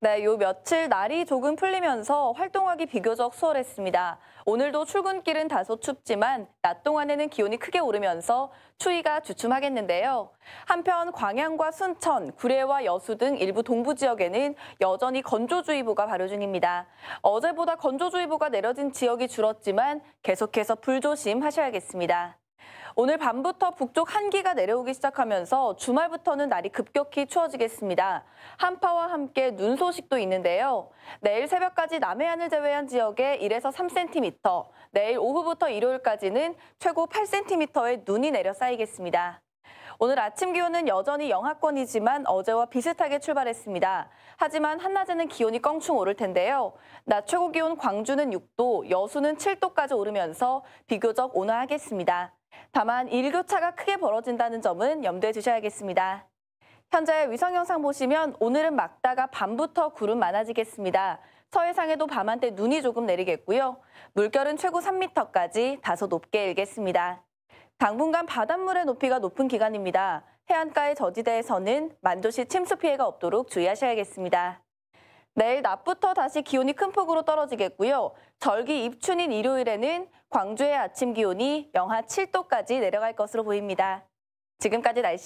네, 요 며칠 날이 조금 풀리면서 활동하기 비교적 수월했습니다. 오늘도 출근길은 다소 춥지만 낮 동안에는 기온이 크게 오르면서 추위가 주춤하겠는데요. 한편 광양과 순천, 구례와 여수 등 일부 동부 지역에는 여전히 건조주의보가 발효 중입니다. 어제보다 건조주의보가 내려진 지역이 줄었지만 계속해서 불조심 하셔야겠습니다. 오늘 밤부터 북쪽 한기가 내려오기 시작하면서 주말부터는 날이 급격히 추워지겠습니다. 한파와 함께 눈 소식도 있는데요. 내일 새벽까지 남해안을 제외한 지역에 1에서 3cm, 내일 오후부터 일요일까지는 최고 8cm의 눈이 내려 쌓이겠습니다. 오늘 아침 기온은 여전히 영하권이지만 어제와 비슷하게 출발했습니다. 하지만 한낮에는 기온이 껑충 오를 텐데요. 낮 최고 기온 광주는 6도, 여수는 7도까지 오르면서 비교적 온화하겠습니다. 다만 일교차가 크게 벌어진다는 점은 염두에 두셔야겠습니다. 현재 위성 영상 보시면 오늘은 막다가 밤부터 구름 많아지겠습니다. 서해상에도 밤한때 눈이 조금 내리겠고요. 물결은 최고 3m까지 다소 높게 일겠습니다. 당분간 바닷물의 높이가 높은 기간입니다. 해안가의 저지대에서는 만조시 침수 피해가 없도록 주의하셔야겠습니다. 내일 낮부터 다시 기온이 큰 폭으로 떨어지겠고요. 절기 입춘인 일요일에는 광주의 아침 기온이 영하 7도까지 내려갈 것으로 보입니다. 지금까지 날씨